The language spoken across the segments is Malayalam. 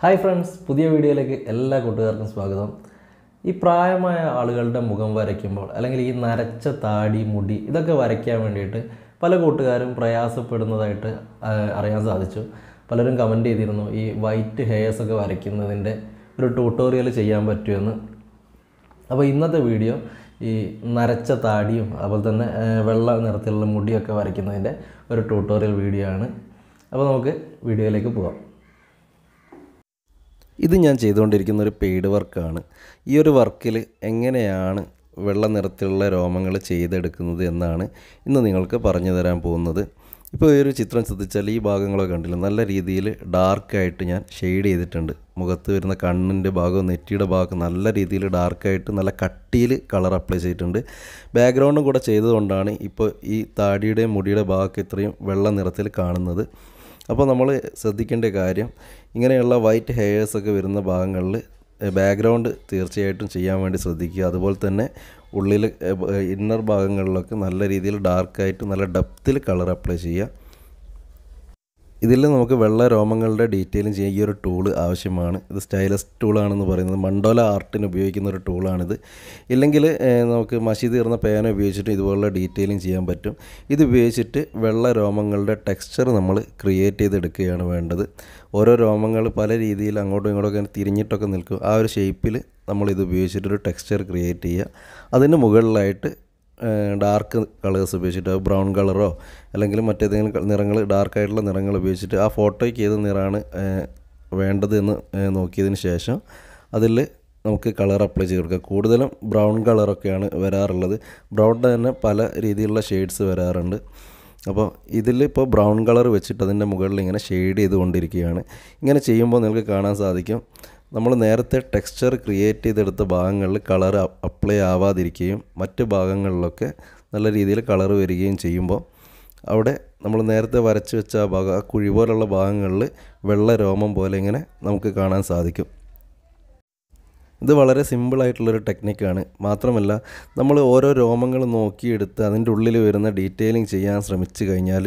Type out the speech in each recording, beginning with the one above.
ഹായ് ഫ്രണ്ട്സ് പുതിയ വീഡിയോയിലേക്ക് എല്ലാ കൂട്ടുകാർക്കും സ്വാഗതം ഈ പ്രായമായ ആളുകളുടെ മുഖം വരയ്ക്കുമ്പോൾ അല്ലെങ്കിൽ ഈ നരച്ച താടി മുടി ഇതൊക്കെ വരയ്ക്കാൻ വേണ്ടിയിട്ട് പല കൂട്ടുകാരും പ്രയാസപ്പെടുന്നതായിട്ട് അറിയാൻ സാധിച്ചു പലരും കമൻറ്റ് ചെയ്തിരുന്നു ഈ വൈറ്റ് ഹെയർസ് ഒക്കെ വരയ്ക്കുന്നതിൻ്റെ ഒരു ട്യൂട്ടോറിയൽ ചെയ്യാൻ പറ്റുമെന്ന് അപ്പോൾ ഇന്നത്തെ വീഡിയോ ഈ നരച്ച താടിയും അതുപോലെ തന്നെ വെള്ള നിറത്തിലുള്ള മുടിയൊക്കെ വരയ്ക്കുന്നതിൻ്റെ ഒരു ട്യൂട്ടോറിയൽ വീഡിയോ ആണ് അപ്പോൾ നമുക്ക് വീഡിയോയിലേക്ക് പോകാം ഇത് ഞാൻ ചെയ്തുകൊണ്ടിരിക്കുന്ന ഒരു പെയ്ഡ് വർക്കാണ് ഈ ഒരു വർക്കിൽ എങ്ങനെയാണ് വെള്ള നിറത്തിലുള്ള രോമങ്ങൾ ചെയ്തെടുക്കുന്നത് എന്നാണ് ഇന്ന് നിങ്ങൾക്ക് പറഞ്ഞു തരാൻ പോകുന്നത് ഇപ്പോൾ ഈ ഒരു ചിത്രം ശ്രദ്ധിച്ചാൽ ഈ ഭാഗങ്ങളൊക്കെ കണ്ടില്ല നല്ല രീതിയിൽ ഡാർക്കായിട്ട് ഞാൻ ഷെയ്ഡ് ചെയ്തിട്ടുണ്ട് മുഖത്ത് വരുന്ന കണ്ണിൻ്റെ ഭാഗവും നെറ്റിയുടെ ഭാഗം നല്ല രീതിയിൽ ഡാർക്കായിട്ട് നല്ല കട്ടിയിൽ കളർ അപ്ലൈ ചെയ്തിട്ടുണ്ട് ബാക്ക്ഗ്രൗണ്ടും കൂടെ ചെയ്തതുകൊണ്ടാണ് ഇപ്പോൾ ഈ താടിയുടെ മുടിയുടെ ഭാഗമൊക്കെ ഇത്രയും വെള്ള നിറത്തിൽ കാണുന്നത് അപ്പോൾ നമ്മൾ ശ്രദ്ധിക്കേണ്ട കാര്യം ഇങ്ങനെയുള്ള വൈറ്റ് ഹെയേഴ്സൊക്കെ വരുന്ന ഭാഗങ്ങളിൽ ബാക്ക്ഗ്രൗണ്ട് തീർച്ചയായിട്ടും ചെയ്യാൻ വേണ്ടി ശ്രദ്ധിക്കുക അതുപോലെ തന്നെ ഉള്ളിൽ ഇന്നർ ഭാഗങ്ങളിലൊക്കെ നല്ല രീതിയിൽ ഡാർക്കായിട്ട് നല്ല ഡെപ്തിൽ കളർ അപ്ലൈ ചെയ്യുക ഇതിൽ നമുക്ക് വെള്ള രോമങ്ങളുടെ ഡീറ്റെയിലും ചെയ്യാൻ ഈ ഒരു ടൂൾ ആവശ്യമാണ് ഇത് സ്റ്റൈലസ് ടൂളാണെന്ന് പറയുന്നത് മണ്ടോല ആർട്ടിന് ഉപയോഗിക്കുന്ന ഒരു ടൂളാണിത് ഇല്ലെങ്കിൽ നമുക്ക് മഷി തീർന്ന പേന ഉപയോഗിച്ചിട്ട് ഇതുപോലുള്ള ഡീറ്റെയിലും ചെയ്യാൻ പറ്റും ഇത് ഉപയോഗിച്ചിട്ട് വെള്ള രോമങ്ങളുടെ ടെക്സ്ചർ നമ്മൾ ക്രിയേറ്റ് ചെയ്തെടുക്കുകയാണ് വേണ്ടത് ഓരോ രോമങ്ങൾ പല രീതിയിൽ അങ്ങോട്ടും ഒക്കെ തിരിഞ്ഞിട്ടൊക്കെ നിൽക്കും ആ ഒരു ഷേപ്പിൽ നമ്മൾ ഇത് ഉപയോഗിച്ചിട്ടൊരു ടെക്സ്ചർ ക്രിയേറ്റ് ചെയ്യുക അതിന് മുകളിലായിട്ട് ഡാർക്ക് കളേഴ്സ് ഉപയോഗിച്ചിട്ട് ബ്രൗൺ കളറോ അല്ലെങ്കിൽ മറ്റേതെങ്കിലും നിറങ്ങൾ ഡാർക്കായിട്ടുള്ള നിറങ്ങൾ ഉപയോഗിച്ചിട്ട് ആ ഫോട്ടോയ്ക്ക് ഏത് നിറമാണ് വേണ്ടത് എന്ന് നോക്കിയതിന് ശേഷം അതിൽ നമുക്ക് കളർ അപ്ലൈ ചെയ്ത് കൊടുക്കാം കൂടുതലും ബ്രൗൺ കളറൊക്കെയാണ് വരാറുള്ളത് ബ്രൗണിൻ്റെ തന്നെ പല രീതിയിലുള്ള ഷെയ്ഡ്സ് വരാറുണ്ട് അപ്പോൾ ഇതിലിപ്പോൾ ബ്രൗൺ കളർ വെച്ചിട്ട് അതിൻ്റെ മുകളിൽ ഇങ്ങനെ ഷെയ്ഡ് ചെയ്തുകൊണ്ടിരിക്കുകയാണ് ഇങ്ങനെ ചെയ്യുമ്പോൾ നിങ്ങൾക്ക് കാണാൻ സാധിക്കും നമ്മൾ നേരത്തെ ടെക്സ്ചർ ക്രിയേറ്റ് ചെയ്തെടുത്ത ഭാഗങ്ങളിൽ കളർ അപ്ലൈ ആവാതിരിക്കുകയും മറ്റ് ഭാഗങ്ങളിലൊക്കെ നല്ല രീതിയിൽ കളർ വരികയും ചെയ്യുമ്പോൾ അവിടെ നമ്മൾ നേരത്തെ വരച്ച് വെച്ച ആ ഭാഗം ആ കുഴി പോലുള്ള ഭാഗങ്ങളിൽ വെള്ള രോമം പോലെ ഇങ്ങനെ നമുക്ക് കാണാൻ സാധിക്കും ഇത് വളരെ സിമ്പിളായിട്ടുള്ളൊരു ടെക്നിക്കാണ് മാത്രമല്ല നമ്മൾ ഓരോ രോമങ്ങൾ നോക്കിയെടുത്ത് അതിൻ്റെ ഉള്ളിൽ വരുന്ന ഡീറ്റെയിലിംഗ് ചെയ്യാൻ ശ്രമിച്ചു കഴിഞ്ഞാൽ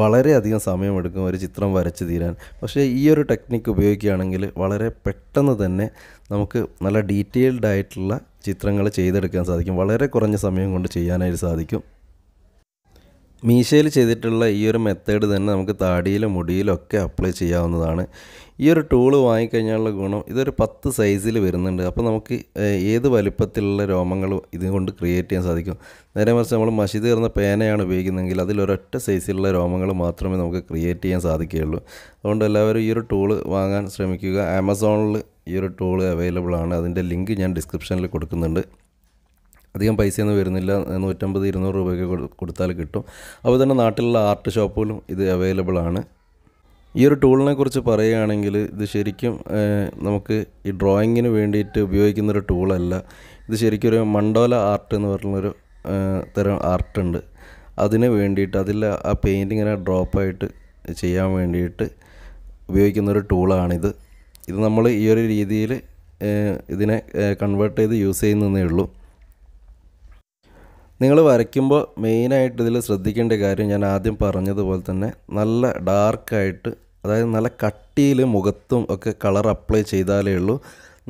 വളരെയധികം സമയമെടുക്കും ഒരു ചിത്രം വരച്ചു തീരാൻ പക്ഷേ ഈ ഒരു ടെക്നിക്ക് ഉപയോഗിക്കുകയാണെങ്കിൽ വളരെ പെട്ടെന്ന് തന്നെ നമുക്ക് നല്ല ഡീറ്റെയിൽഡായിട്ടുള്ള ആയിട്ടുള്ള ചിത്രങ്ങൾ ചെയ്തെടുക്കാൻ സാധിക്കും വളരെ കുറഞ്ഞ സമയം കൊണ്ട് ചെയ്യാനായിട്ട് സാധിക്കും മീശയിൽ ചെയ്തിട്ടുള്ള ഈ ഒരു മെത്തേഡ് തന്നെ നമുക്ക് താടിയിലും മുടിയിലും ഒക്കെ അപ്ലൈ ചെയ്യാവുന്നതാണ് ഈ ഒരു ടൂള് വാങ്ങിക്കഴിഞ്ഞാലുള്ള ഗുണം ഇതൊരു പത്ത് സൈസിൽ വരുന്നുണ്ട് അപ്പോൾ നമുക്ക് ഏത് വലിപ്പത്തിലുള്ള രോമങ്ങൾ ഇതുകൊണ്ട് ക്രിയേറ്റ് ചെയ്യാൻ സാധിക്കും നേരെ മറിച്ച് നമ്മൾ മഷി തീർന്ന പേനയാണ് ഉപയോഗിക്കുന്നതെങ്കിൽ അതിലൊരൊറ്റ സൈസിലുള്ള രോമങ്ങൾ മാത്രമേ നമുക്ക് ക്രിയേറ്റ് ചെയ്യാൻ സാധിക്കുകയുള്ളൂ അതുകൊണ്ട് എല്ലാവരും ഈ ഒരു ടൂള് വാങ്ങാൻ ശ്രമിക്കുക ആമസോണിൽ ഈ ഒരു ടൂള് അവൈലബിൾ ആണ് അതിൻ്റെ ലിങ്ക് ഞാൻ ഡിസ്ക്രിപ്ഷനിൽ കൊടുക്കുന്നുണ്ട് അധികം പൈസയൊന്നും വരുന്നില്ല നൂറ്റമ്പത് ഇരുന്നൂറ് രൂപയൊക്കെ കൊടുത്താൽ കിട്ടും അപ്പോൾ തന്നെ നാട്ടിലുള്ള ആർട്ട് ഷോപ്പുകളും ഇത് അവൈലബിൾ ആണ് ഈ ഒരു ടൂളിനെ കുറിച്ച് പറയുകയാണെങ്കിൽ ഇത് ശരിക്കും നമുക്ക് ഈ ഡ്രോയിങ്ങിന് വേണ്ടിയിട്ട് ഉപയോഗിക്കുന്നൊരു ടൂളല്ല ഇത് ശരിക്കും ഒരു മണ്ടോല ആർട്ട് എന്ന് പറഞ്ഞൊരു തരം ആർട്ട് ഉണ്ട് അതിന് വേണ്ടിയിട്ട് അതിൽ ആ പെയിൻറ്റിങ്ങിനെ ഡ്രോപ്പായിട്ട് ചെയ്യാൻ വേണ്ടിയിട്ട് ഉപയോഗിക്കുന്നൊരു ടൂളാണിത് ഇത് നമ്മൾ ഈ ഒരു രീതിയിൽ ഇതിനെ കൺവേർട്ട് ചെയ്ത് യൂസ് ചെയ്യുന്നതേ ഉള്ളൂ നിങ്ങൾ വരയ്ക്കുമ്പോൾ മെയിനായിട്ട് ഇതിൽ ശ്രദ്ധിക്കേണ്ട കാര്യം ഞാൻ ആദ്യം പറഞ്ഞതുപോലെ തന്നെ നല്ല ഡാർക്കായിട്ട് അതായത് നല്ല കട്ടിയിൽ മുഖത്തും ഒക്കെ കളർ അപ്ലൈ ചെയ്താലേ ഉള്ളൂ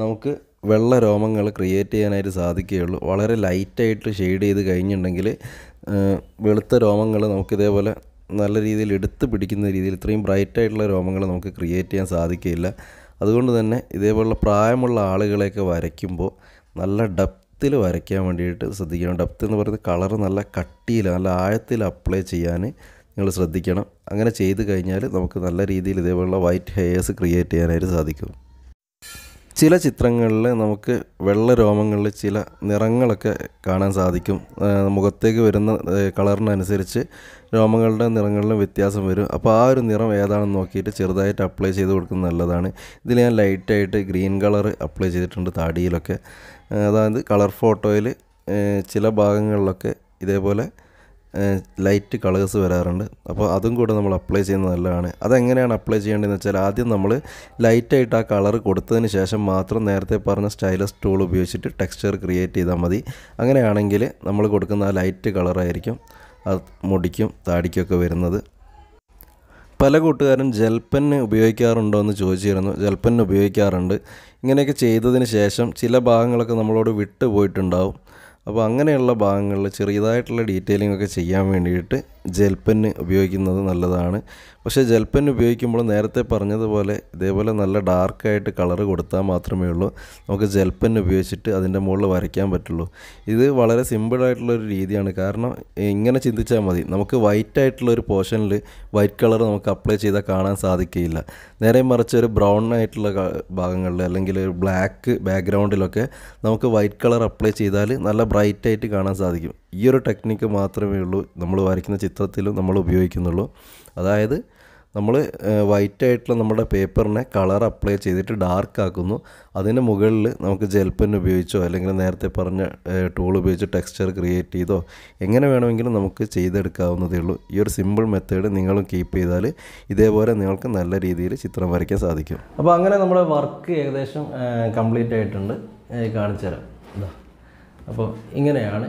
നമുക്ക് വെള്ള രോമങ്ങൾ ക്രിയേറ്റ് ചെയ്യാനായിട്ട് സാധിക്കുകയുള്ളൂ വളരെ ലൈറ്റായിട്ട് ഷെയ്ഡ് ചെയ്ത് കഴിഞ്ഞിട്ടുണ്ടെങ്കിൽ വെളുത്ത രോമങ്ങൾ നമുക്കിതേപോലെ നല്ല രീതിയിൽ എടുത്ത് പിടിക്കുന്ന രീതിയിൽ ഇത്രയും ബ്രൈറ്റായിട്ടുള്ള രോമങ്ങൾ നമുക്ക് ക്രിയേറ്റ് ചെയ്യാൻ സാധിക്കില്ല അതുകൊണ്ട് തന്നെ ഇതേപോലുള്ള പ്രായമുള്ള ആളുകളെയൊക്കെ വരയ്ക്കുമ്പോൾ നല്ല ഡെപ്ത് ഡെപ്തിൽ വരയ്ക്കാൻ വേണ്ടിയിട്ട് ശ്രദ്ധിക്കണം ഡെപ്ത് എന്ന് പറയുന്നത് കളർ നല്ല കട്ടിയിൽ നല്ല ആഴത്തിൽ അപ്ലൈ ചെയ്യാൻ നിങ്ങൾ ശ്രദ്ധിക്കണം അങ്ങനെ ചെയ്തു കഴിഞ്ഞാൽ നമുക്ക് നല്ല രീതിയിൽ ഇതേപോലുള്ള വൈറ്റ് ഹെയേഴ്സ് ക്രിയേറ്റ് ചെയ്യാനായിട്ട് സാധിക്കും ചില ചിത്രങ്ങളിൽ നമുക്ക് വെള്ള രോമങ്ങളിൽ ചില നിറങ്ങളൊക്കെ കാണാൻ സാധിക്കും മുഖത്തേക്ക് വരുന്ന കളറിനനുസരിച്ച് രോമങ്ങളുടെ നിറങ്ങളിലും വ്യത്യാസം വരും അപ്പോൾ ആ ഒരു നിറം ഏതാണെന്ന് നോക്കിയിട്ട് ചെറുതായിട്ട് അപ്ലൈ ചെയ്ത് കൊടുക്കുന്നത് നല്ലതാണ് ഇതിൽ ഞാൻ ലൈറ്റായിട്ട് ഗ്രീൻ കളർ അപ്ലൈ ചെയ്തിട്ടുണ്ട് താടിയിലൊക്കെ അതായത് കളർ ഫോട്ടോയിൽ ചില ഭാഗങ്ങളിലൊക്കെ ഇതേപോലെ ലൈറ്റ് കളേഴ്സ് വരാറുണ്ട് അപ്പോൾ അതും കൂടെ നമ്മൾ അപ്ലൈ ചെയ്യുന്നത് നല്ലതാണ് അതെങ്ങനെയാണ് അപ്ലൈ ചെയ്യേണ്ടതെന്ന് വെച്ചാൽ ആദ്യം നമ്മൾ ലൈറ്റായിട്ട് ആ കളർ കൊടുത്തതിന് ശേഷം മാത്രം നേരത്തെ പറഞ്ഞ സ്റ്റൈലസ് ടൂൾ ഉപയോഗിച്ചിട്ട് ടെക്സ്ചർ ക്രിയേറ്റ് ചെയ്താൽ മതി അങ്ങനെയാണെങ്കിൽ നമ്മൾ കൊടുക്കുന്ന ആ ലൈറ്റ് കളറായിരിക്കും അത് മുടിക്കും താടിക്കൊക്കെ വരുന്നത് പല കൂട്ടുകാരും ജൽപ്പന് ഉപയോഗിക്കാറുണ്ടോ എന്ന് ചോദിച്ചിരുന്നു ജൽപ്പന് ഉപയോഗിക്കാറുണ്ട് ഇങ്ങനെയൊക്കെ ചെയ്തതിന് ശേഷം ചില ഭാഗങ്ങളൊക്കെ നമ്മളോട് വിട്ടു പോയിട്ടുണ്ടാവും അപ്പോൾ അങ്ങനെയുള്ള ഭാഗങ്ങളിൽ ചെറിയതായിട്ടുള്ള ഡീറ്റെയിലിംഗ് ഒക്കെ ചെയ്യാൻ വേണ്ടിയിട്ട് ജെൽപ്പന് ഉപയോഗിക്കുന്നത് നല്ലതാണ് പക്ഷേ ജെൽപ്പൻ ഉപയോഗിക്കുമ്പോൾ നേരത്തെ പറഞ്ഞതുപോലെ ഇതേപോലെ നല്ല ഡാർക്കായിട്ട് കളർ കൊടുത്താൽ മാത്രമേ ഉള്ളൂ നമുക്ക് ജെൽപ്പൻ ഉപയോഗിച്ചിട്ട് അതിൻ്റെ മുകളിൽ വരയ്ക്കാൻ പറ്റുള്ളൂ ഇത് വളരെ സിമ്പിളായിട്ടുള്ളൊരു രീതിയാണ് കാരണം ഇങ്ങനെ ചിന്തിച്ചാൽ മതി നമുക്ക് വൈറ്റ് ആയിട്ടുള്ള ഒരു പോർഷനിൽ വൈറ്റ് കളർ നമുക്ക് അപ്ലൈ ചെയ്താൽ കാണാൻ സാധിക്കുകയില്ല നേരെ മറിച്ച് ഒരു ബ്രൗൺ ആയിട്ടുള്ള ഭാഗങ്ങളിൽ അല്ലെങ്കിൽ ഒരു ബ്ലാക്ക് ബാക്ക്ഗ്രൗണ്ടിലൊക്കെ നമുക്ക് വൈറ്റ് കളർ അപ്ലൈ ചെയ്താൽ നല്ല ബ്രൈറ്റായിട്ട് കാണാൻ സാധിക്കും ഈ ഒരു ടെക്നിക്ക് മാത്രമേ ഉള്ളൂ നമ്മൾ വരയ്ക്കുന്ന ചിത്രത്തിലും നമ്മൾ ഉപയോഗിക്കുന്നുള്ളൂ അതായത് നമ്മൾ വൈറ്റ് ആയിട്ടുള്ള നമ്മുടെ പേപ്പറിനെ കളർ അപ്ലൈ ചെയ്തിട്ട് ഡാർക്ക് ആക്കുന്നു അതിന് മുകളിൽ നമുക്ക് ജെൽ പെൻ ഉപയോഗിച്ചോ അല്ലെങ്കിൽ നേരത്തെ പറഞ്ഞ ടൂൾ ഉപയോഗിച്ച് ടെക്സ്ചർ ക്രിയേറ്റ് ചെയ്തോ എങ്ങനെ വേണമെങ്കിലും നമുക്ക് ചെയ്തെടുക്കാവുന്നതേ ഉള്ളൂ ഈ ഒരു സിമ്പിൾ മെത്തേഡ് നിങ്ങളും കീപ്പ് ചെയ്താൽ ഇതേപോലെ നിങ്ങൾക്ക് നല്ല രീതിയിൽ ചിത്രം വരയ്ക്കാൻ സാധിക്കും അപ്പോൾ അങ്ങനെ നമ്മുടെ വർക്ക് ഏകദേശം കംപ്ലീറ്റ് ആയിട്ടുണ്ട് കാണിച്ചു തരാം അപ്പോൾ ഇങ്ങനെയാണ്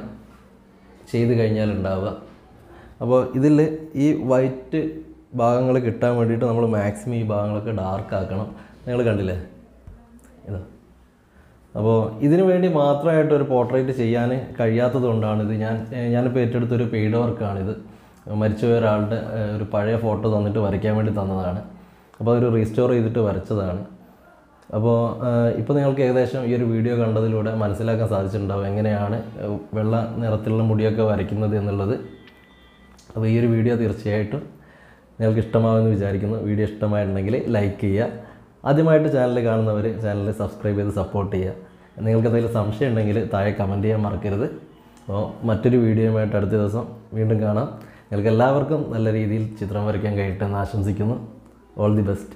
ചെയ്ത് കഴിഞ്ഞാൽ ഉണ്ടാവുക അപ്പോൾ ഇതിൽ ഈ വൈറ്റ് ഭാഗങ്ങൾ കിട്ടാൻ വേണ്ടിയിട്ട് നമ്മൾ മാക്സിമം ഈ ഭാഗങ്ങളൊക്കെ ഡാർക്ക് ആക്കണം നിങ്ങൾ കണ്ടില്ലേ ഇതാ അപ്പോൾ ഇതിനു വേണ്ടി മാത്രമായിട്ട് ഒരു പോർട്രേറ്റ് ചെയ്യാൻ കഴിയാത്തതുകൊണ്ടാണ് ഇത് ഞാൻ ഞാനിപ്പോൾ ഏറ്റെടുത്തൊരു പെയ്ഡ് വർക്കാണിത് മരിച്ചുപോയ ഒരാളുടെ ഒരു പഴയ ഫോട്ടോ തന്നിട്ട് വരയ്ക്കാൻ വേണ്ടി തന്നതാണ് അപ്പോൾ അതൊരു റീസ്റ്റോർ ചെയ്തിട്ട് വരച്ചതാണ് അപ്പോൾ ഇപ്പോൾ നിങ്ങൾക്ക് ഏകദേശം ഈ ഒരു വീഡിയോ കണ്ടതിലൂടെ മനസ്സിലാക്കാൻ സാധിച്ചിട്ടുണ്ടാവും എങ്ങനെയാണ് വെള്ള നിറത്തിലുള്ള മുടിയൊക്കെ വരയ്ക്കുന്നത് എന്നുള്ളത് അപ്പോൾ ഈ ഒരു വീഡിയോ തീർച്ചയായിട്ടും നിങ്ങൾക്ക് ഇഷ്ടമാവുമെന്ന് വിചാരിക്കുന്നു വീഡിയോ ഇഷ്ടമായിട്ടുണ്ടെങ്കിൽ ലൈക്ക് ചെയ്യുക ആദ്യമായിട്ട് ചാനൽ കാണുന്നവർ ചാനൽ സബ്സ്ക്രൈബ് ചെയ്ത് സപ്പോർട്ട് ചെയ്യുക നിങ്ങൾക്ക് എന്തെങ്കിലും സംശയം ഉണ്ടെങ്കിൽ താഴെ കമൻറ്റ് ചെയ്യാൻ മറക്കരുത് അപ്പോൾ മറ്റൊരു വീഡിയോയുമായിട്ട് അടുത്ത ദിവസം വീണ്ടും കാണാം നിങ്ങൾക്ക് എല്ലാവർക്കും നല്ല രീതിയിൽ ചിത്രം വരയ്ക്കാൻ എന്ന് ആശംസിക്കുന്നു ഓൾ ദി ബെസ്റ്റ്